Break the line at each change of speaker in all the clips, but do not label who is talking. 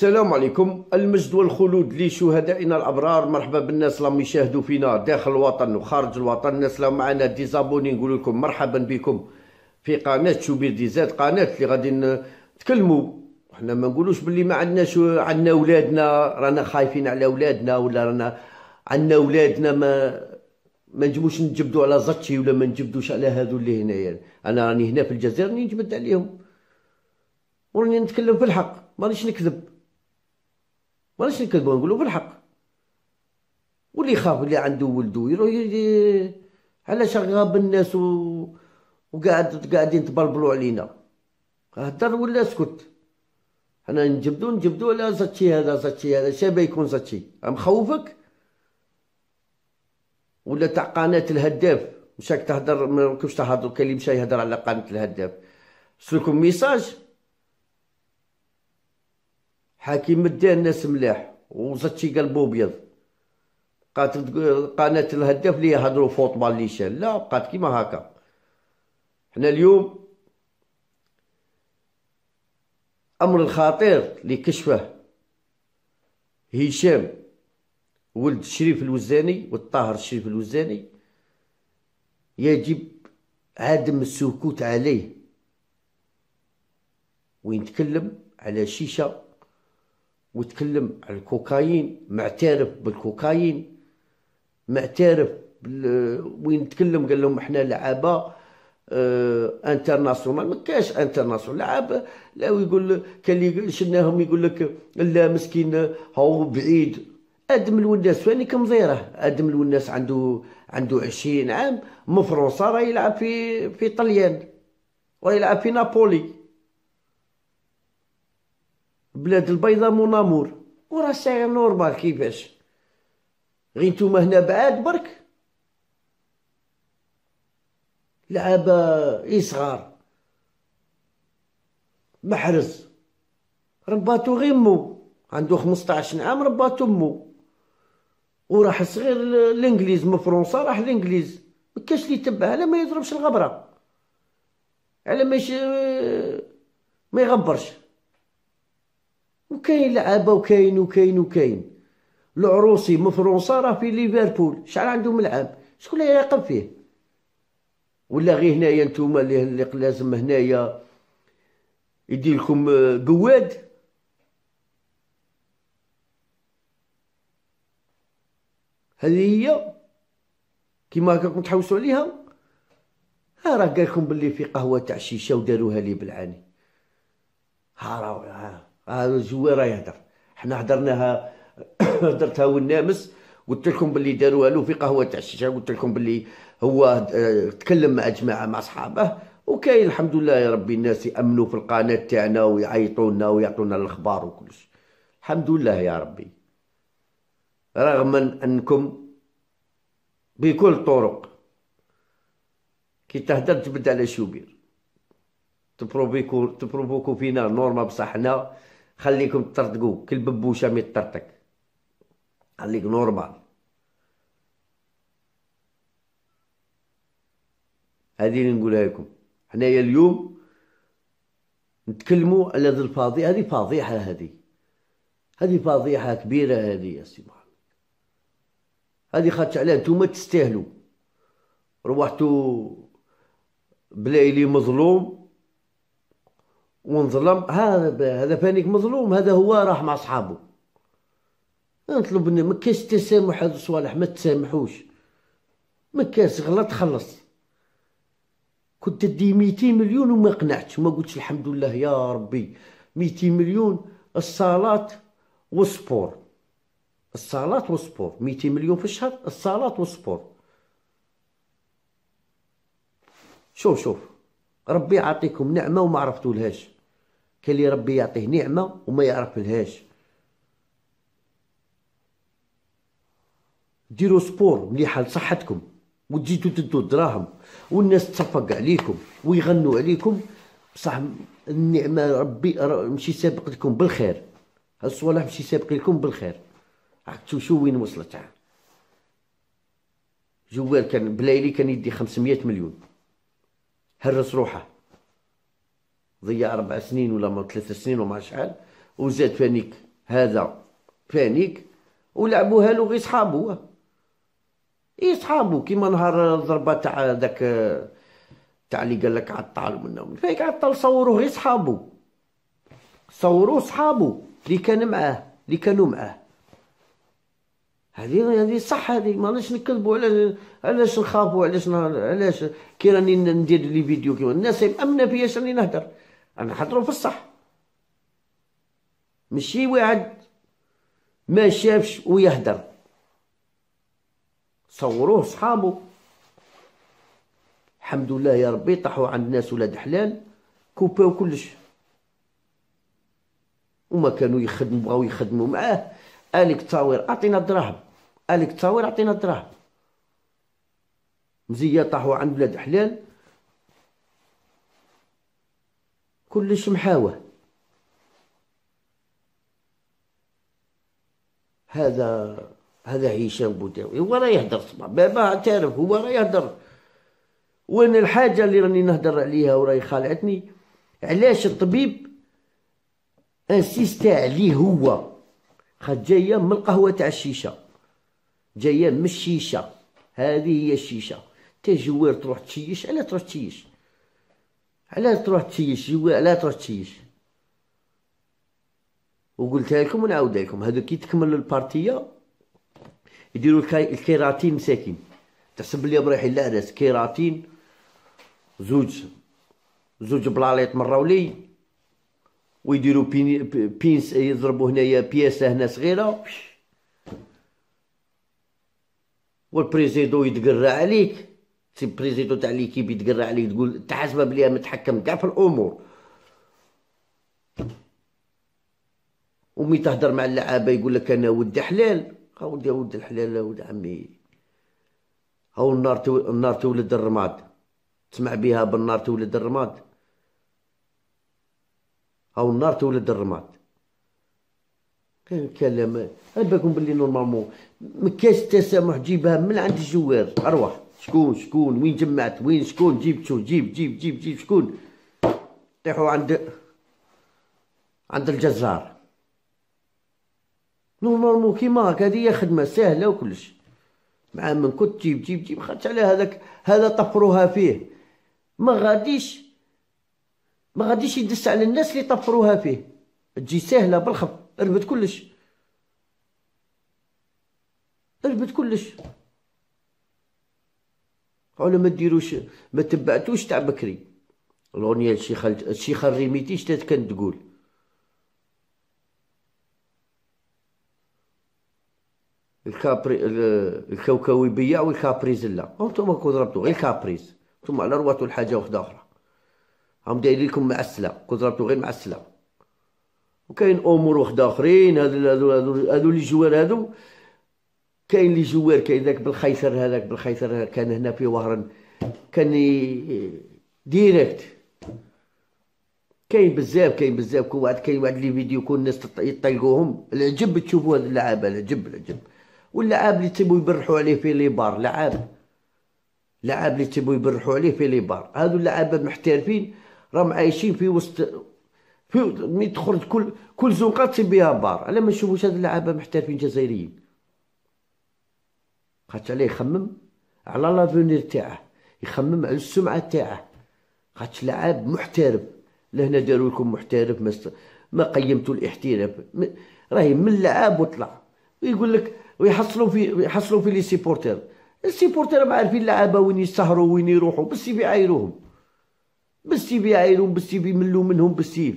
السلام عليكم المجد والخلود لشهدائنا الابرار مرحبا بالناس اللي يشاهدوا فينا داخل الوطن وخارج الوطن الناس اللي معنا ديزابوني نقول لكم مرحبا بكم في قناه شوبير زاد قناه اللي غادي نتكلموا حنا ما نقولوش باللي ما عندناش عندنا اولادنا رانا خايفين على اولادنا ولا رانا عندنا اولادنا ما ما نجموش نجبدوا على زطشي ولا ما نجبدوش على هذو اللي هنايا يعني. انا راني هنا في الجزائر نجبد عليهم وراني نتكلم في الحق مانيش نكذب ماناش نكذبوا نقولوا بالحق واللي يخاف اللي عنده ولدو يروح علاش غاب الناس و... وقاعد قاعدين تبلبلوا علينا هدر ولا اسكت حنا نجبدو نجبدو على زاتشي هذا زاتشي هذا شابه يكون زاتشي خوفك ولا تاع قناه الهداف مشاك تهدر ما كنتش تهضر اللي مشى يهدر على قناه الهداف سلكم ميساج حكيم مدي الناس ملاح وزاد شي قلبو ابيض بقات قناه الهداف لي يهضروا فوطبال لي شال لا بقات كيما هكا حنا اليوم امر الخطير اللي كشفه هشام ولد الشريف الوزاني والطاهر الشريف الوزاني يجب عدم السكوت عليه ويتكلم على شيشه وتكلم على الكوكايين معترف بالكوكايين معترف وين تكلم قال لهم احنا لعابه آه انترناسيونال ما كاش انترناسيونال لعابه لا ويقول كان اللي شناهم يقول لك لا مسكين هو بعيد ادم الوناس فاني يعني زيره ادم الوناس عنده عنده 20 عام من فرنسا راه يلعب في في طليان يلعب في نابولي بلاد البيضاء مونامور وراه ساهل نورمال كيفاش غير نتوما هنا بعاد برك لعبة اي صغار محرز رباتو غير مو عندو 15 عام رباتو مو وراح صغير الانجليز من فرنسا راح الانجليز مكاش لي يتبعها يتبع على ما يضربش الغبره على ما ما يغبرش وكاين لعابه وكاين وكاين وكاين العروسي من فرنسا راه في ليفربول شحال عنده ملعب شكون اللي يراقب فيه ولا غير هنايا نتوما اللي لازم هنايا يدير لكم آه، قواد هذه هي كيما راكم تحوسوا عليها ها راه قالكم باللي في قهوه تاع الشيشه وداروها لي بالعاني ها راه هذا الجوي راه يهضر حنا هضرناها هضرتها والنامس قلت لكم باللي داروها له في قهوه تاع الشيشه قلت لكم باللي هو آه، تكلم مع جماعه مع صحابه وكاين الحمد لله يا ربي الناس يامنوا في القناه تاعنا ويعيطوا لنا ويعطونا الاخبار وكلش الحمد لله يا ربي رغم انكم بكل الطرق كي تهدر تبد على شوبير تبروفيكو تبروفوكو فينا نورما بصح حنا خليكم تطرطقوا كل ببوشه مي تطرطق خليك نورمال هذه اللي نقولها لكم حنايا اليوم نتكلموا على هذه الفضيحه هذه فضيحه هذه هذه فضيحه كبيره هذه يا سي محمد هذه خاطش علاه نتوما تستاهلوا روحتوا بلايلي مظلوم ونظلم هذا هذا بانيك مظلوم هذا هو راح مع صحابه نطلب منه ما كاش تسامح هذا الصوالح ما تسامحوش ما كاش غلط خلص كنت تدي 200 مليون وما قنعتش وما قلتش الحمد لله يا ربي 200 مليون الصلاة والسبور الصلاة والسبور 200 مليون في الشهر الصلاة والسبور شوف شوف ربي يعطيكم نعمه وما عرفتولهاش كاين اللي ربي يعطيه نعمه وما يعرف لهاش ديروا سبور مليحه لصحتكم وتزيدوا تدوا الدراهم والناس تصفق عليكم ويغنوا عليكم بصح النعمه ربي ماشي سابق لكم بالخير هالصوالح ماشي سابق لكم بالخير راك تشوفوا وين وصلت جوال كان بلايلي كان يدي 500 مليون هرس روحه ضيع أربع سنين ولا ثلاث سنين وما شحال وزاد فانيك هذا فانيك ولعبوها له غير صحابو اي صحابو كيما نهار الضربه تاع داك تاع اللي قال لك عطال منهم فيك عطال صوروه غير صحابو صوروه صحابو اللي كان معاه اللي كانوا معاه هذه هذه صح هذه ماناش نكذبوا علاش علاش نخافوا علاش علاش كي راني ندير لي فيديو كيما الناس مامنه بيا راني نهدر انا حضروا في الصح ماشي واحد ما شافش ويهدر صوروه صحابه الحمد لله يا ربي طاحوا عند الناس ولاد حلال كوباو كلش وما كانوا يخدموا بغاو يخدموا معاه الك تصاوير اعطينا الدراهم الك تصاوير اعطينا الدراهم مزيه طاحوا عند بلاد حلال كلش محاوه هذا هذا هشام بوداوي هو راه يهدر صباح بابا تعرف هو راه يهدر وين الحاجه اللي راني نهدر عليها وراي خالعتني علاش الطبيب انسيست عليه هو خاطر جايه من القهوه تاع الشيشه جايه من الشيشه هذه هي الشيشه تجوير جوار تروح تشيش على تروح تشيش على تروح تشيش جوار علاه تروح تشيش وقلتها لكم ونعاودها لكم هذو كي تكمل البارتيه يديروا الكيراتين مساكين تحسب لي بريحي لا كيراتين زوج زوج بلااليط مره ولي ويديروا بينس يضربوا هنايا بياسه هنا صغيره والبريزيدو يتقرع عليك سي بريزيدو تاع ليكيب يتقرع عليك تقول تحاسبه بلي متحكم كاع في الامور ومي تهضر مع اللعابه يقول لك انا ود حلال ها ودي ود الحلال ود عمي هاو النار النار تولد الرماد تسمع بها بالنار تولد الرماد أو النار تولد الرماد كلام انا بالكم بلي نورمالمون ما كاش تسامح جيبها من عند الجوار اروح شكون شكون وين جمعت وين شكون شو جيب جيب جيب جيب شكون طيحوا عند عند الجزار نورمالمون كيما هكا هذه خدمه سهله وكلش مع من كنت جيب جيب جيب خرجت على هذاك هذا طفروها فيه ما غاديش ما غاديش يدس على الناس اللي طفروها فيه تجي سهله بالخف ربط كلش ربط كلش قالوا ما ديروش ما تبعتوش تاع بكري الاغنيه الشيخ الشيخ الريميتي شتات كانت تقول الكابري الكوكوي بيا والكابريز لا انتم كون ضربتو غير الكابريز ثم على رواتو الحاجه واحده اخرى هم دايرين لكم معسله كضربتو غير معسله وكاين امور وحده اخرين هادو هادو هادو, هادو لي جوار هادو كاين لي جوار كاين ذاك بالخيسر هذاك بالخيسر كان هنا في وهران كان ديريكت كاين بزاف كاين بزاف كاين واحد كاين واحد لي فيديو كون الناس يطيقوهم العجب تشوفوا هاد اللعابه العجب العجب واللعاب اللي تيبو يبرحوا عليه في لي بار لعاب لعاب اللي تيبو يبرحوا عليه في لي بار هادو اللعابه محترفين راهم عايشين في وسط في مي تخرج كل كل زنقه تصيب بيها بار على ما نشوفوش هاد اللعابه محترفين جزائريين خاطش عليه يخمم على لافونير تاعه يخمم على السمعه تاعه خاطش لعاب محترف لهنا داروا لكم محترف ما, ما قيمتوا الاحتراف راهي من اللعاب وطلع ويقول لك ويحصلوا في يحصلوا في لي سيبورتير السيبورتير ما عارفين اللعابه وين يسهروا وين يروحوا بس يعايروهم بالسيف يعايرون بالسيف يملوا منهم بالسيف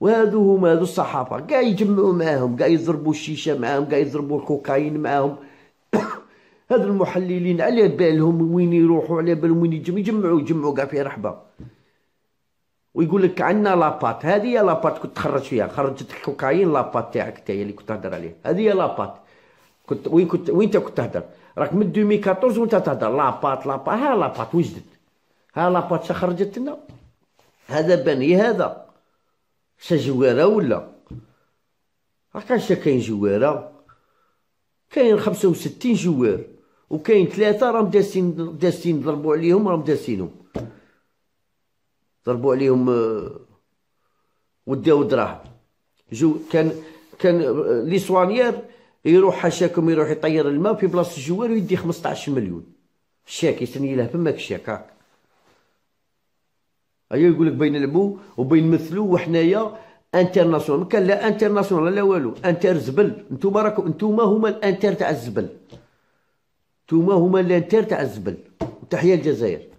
وهذو هما هذو الصحافه كاع يجمعوا معاهم كاع يضربوا الشيشه معاهم كاع يضربوا الكوكايين معاهم هذو المحللين على بالهم وين يروحوا على بالهم وين يجمعوا يجمعوا يجمعوا كاع في رحبه ويقول لك عندنا لاباط هذه هي لاباط كنت تخرج فيها خرجت الكوكايين لاباط تاعك انت اللي كنت تهدر عليه هذه هي لاباط كنت وين كنت وين انت كنت تهدر راك من 2014 وانت تهدر لاباط لاباط ها لاباط وجدت ها لاباتشا خرجت لنا هذا بني هذا شا جواره ولا راه كان شا كاين جواره كاين خمسة وستين جوار وكاين ثلاثة راهم داسين داسين ضربوا عليهم آه، راهم داسينهم ضربوا عليهم وداو دراهم جو كان كان آه، لي سوانيير يروح حاشاكم يروح يطير الماء في بلاصه الجوار ويدي خمسطاش مليون شاكي يسني له فماك شاك هاك هي أيوة، يقول لك بين نلعبوا وبين نمثلوا وحنايا انترناسيونال كان لا انترناسيونال لا والو انتر زبل نتوما راكم نتوما هما الانتر تاع الزبل نتوما هما الانتر تاع الزبل وتحيه الجزائر